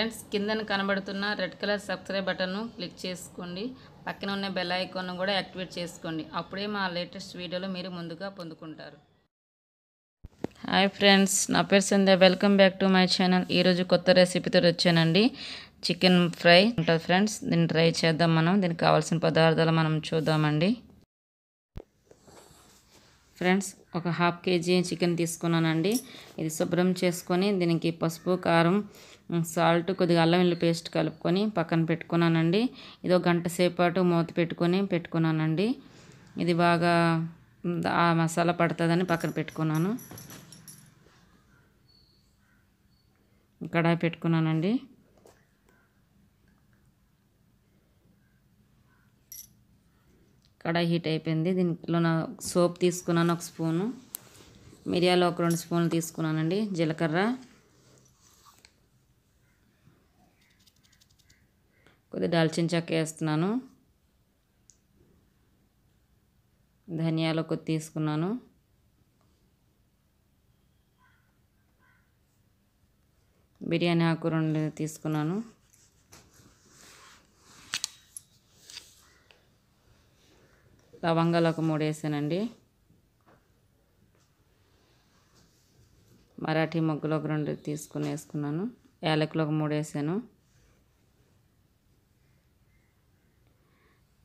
friends కిందన కనబడుతున్న red colour subscribe బటన్ను క్లిక్ చేసుకోండి పక్కన ఉన్న బెల్ ఐకాన్ను కూడా యాక్టివేట్ చేసుకోండి అప్పుడే మా లేటెస్ట్ వీడియోలు మీరు ముందుగా పొందుకుంటారు హాయ్ ఫ్రెండ్స్ నా పేరు Sandhya welcome back to my channel ఈరోజు కొత్త రెసిపీతో వచ్చానండి చికెన్ ఫ్రై ఉంటుంది ఫ్రెండ్స్ దీన్ని ట్రై చేద్దాం మనం దీనికి కావాల్సిన పదార్థాలు మనం చూద్దామండి ఫ్రెండ్స్ ఒక హాఫ్ కేజీ చికెన్ తీసుకున్నానండి ఇది శుభ్రం చేసుకొని దీనికి పసుపు కారం సాల్ట్ కొద్దిగా అల్లం ఇల్లు పేస్ట్ కలుపుకొని పక్కన పెట్టుకున్నానండి ఇది ఒక గంట సేపు పాటు మూత పెట్టుకొని పెట్టుకున్నానండి ఇది బాగా ఆ మసాలా పడుతుందని పక్కన పెట్టుకున్నాను కడాయి పెట్టుకున్నానండి కడాయి హీట్ అయిపోయింది దీంట్లో నా సోప్ తీసుకున్నాను ఒక స్పూను మిరియాలు ఒక రెండు స్పూన్లు తీసుకున్నానండి జీలకర్ర కొద్ది దాల్చిన చెక్క వేస్తున్నాను ధనియాలు కొద్ది తీసుకున్నాను బిర్యానీ ఆకు రెండు తీసుకున్నాను లవంగాలు ఒక మూడు వేసానండి మరాఠీ మొగ్గులు ఒక రెండు తీసుకుని వేసుకున్నాను యాలకులు ఒక మూడు వేసాను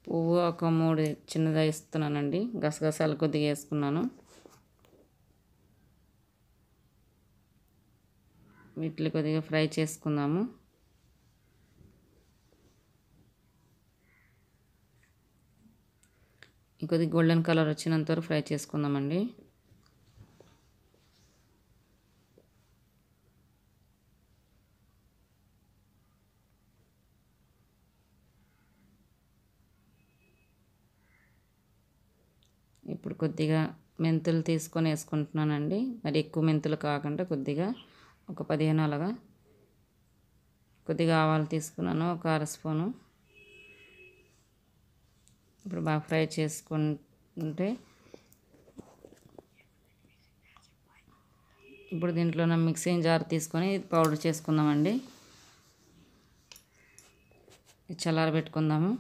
పువ్వు ఒక మూడు చిన్నగా ఇస్తున్నానండి గసగసాలు కొద్దిగా వేసుకున్నాను వీటిని కొద్దిగా ఫ్రై చేసుకుందాము ఇంకొద్ది గోల్డెన్ కలర్ వచ్చినంత వరకు ఫ్రై చేసుకుందామండి ఇప్పుడు కొద్దిగా మెంతులు తీసుకొని వేసుకుంటున్నానండి మరి ఎక్కువ మెంతులు కాకుండా కొద్దిగా ఒక పదిహేను అలాగా కొద్దిగా ఆవాలు తీసుకున్నాను ఒక అర స్పూను ఇప్పుడు బాగా ఫ్రై చేసుకుంటే ఇప్పుడు దీంట్లో నా మిక్సింగ్ జార్ తీసుకొని పౌడర్ చేసుకుందామండి చల్లార పెట్టుకుందాము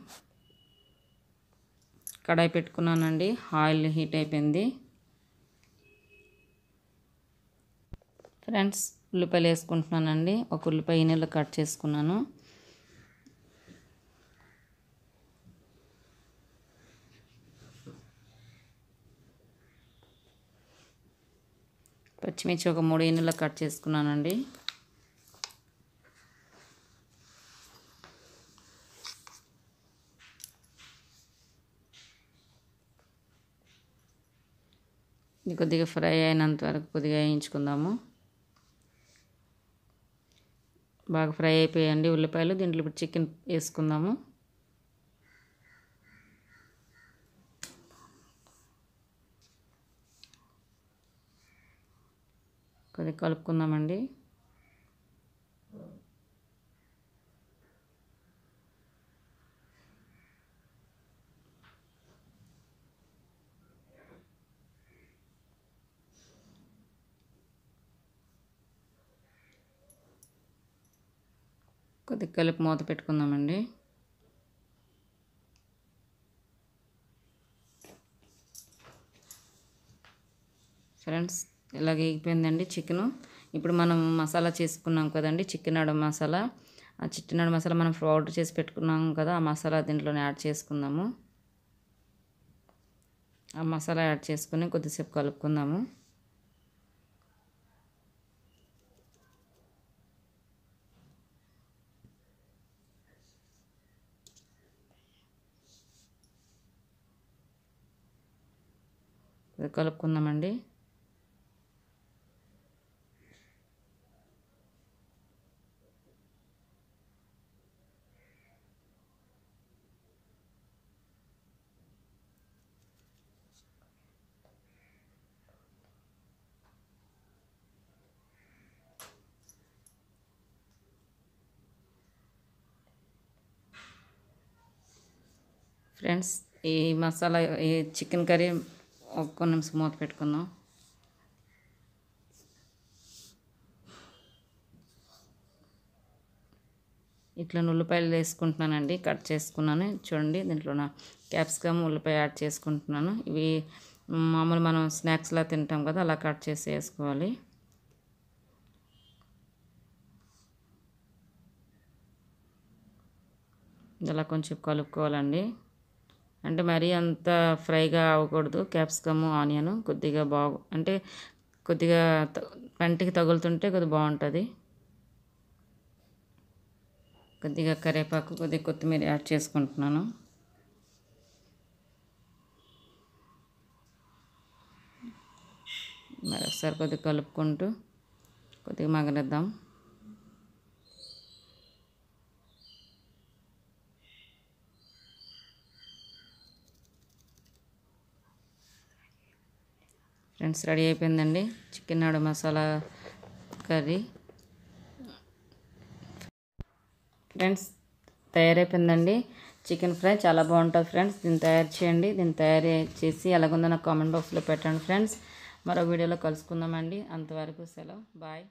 కడాయి పెట్టుకున్నానండి ఆయిల్ హీట్ అయిపోయింది ఫ్రెండ్స్ ఉల్లిపాయలు వేసుకుంటున్నానండి ఒక ఉల్లిపాయ నెలలో కట్ చేసుకున్నాను పచ్చిమిర్చి ఒక మూడు ఎన్నుల కట్ చేసుకున్నానండి ఇది కొద్దిగా ఫ్రై అయినంత వరకు కొద్దిగా వేయించుకుందాము బాగా ఫ్రై అయిపోయాయండి ఉల్లిపాయలు దీంట్లో ఇప్పుడు చికెన్ వేసుకుందాము కొద్దిగా కలుపుకుందామండి కొద్దిగా కలిపి మూత పెట్టుకుందామండి ఫ్రెండ్స్ ఇలాగ వేగిపోయిందండి చికెను ఇప్పుడు మనం మసాలా చేసుకున్నాం కదండి చికెన్ అడ మసాలా ఆ చిట్టినాడు మసాలా మనం పౌడర్ చేసి పెట్టుకున్నాం కదా ఆ మసాలా దీంట్లోనే యాడ్ చేసుకుందాము ఆ మసాలా యాడ్ చేసుకుని కొద్దిసేపు కలుపుకుందాము కలుపుకుందామండి ఫ్రెండ్స్ ఈ మసాలా ఈ చికెన్ కర్రీ ఒక్క నిమిషం మూత పెట్టుకుందాం ఇట్లా ఉల్లిపాయలు వేసుకుంటున్నానండి కట్ చేసుకున్నాను చూడండి దీంట్లో నా క్యాప్సికమ్ ఉల్లిపాయ యాడ్ చేసుకుంటున్నాను ఇవి మామూలు మనం స్నాక్స్లా తింటాం కదా అలా కట్ చేసి వేసుకోవాలి ఇలా కొంచెం కలుపుకోవాలండి అంటే మరీ అంత ఫ్రైగా అవ్వకూడదు క్యాప్సికము ఆనియన్ కొద్దిగా బాగు అంటే కొద్దిగా కంటికి తగులుతుంటే కొద్దిగా బాగుంటుంది కొద్దిగా కరివేపాకు కొద్దిగా కొత్తిమీర యాడ్ చేసుకుంటున్నాను మరొకసారి కొద్దిగా కలుపుకుంటూ కొద్దిగా మగనిద్దాం ఫ్రెండ్స్ రెడీ అయిపోయిందండి చికెన్ నాడు మసాలా కర్రీ ఫ్రెండ్స్ తయారైపోయిందండి చికెన్ ఫ్రై చాలా బాగుంటుంది ఫ్రెండ్స్ దీన్ని తయారు చేయండి దీన్ని తయారు చేసి ఎలాగుందో నాకు కామెంట్ బాక్స్లో పెట్టండి ఫ్రెండ్స్ మరో వీడియోలో కలుసుకుందామండి అంతవరకు సెలవు బాయ్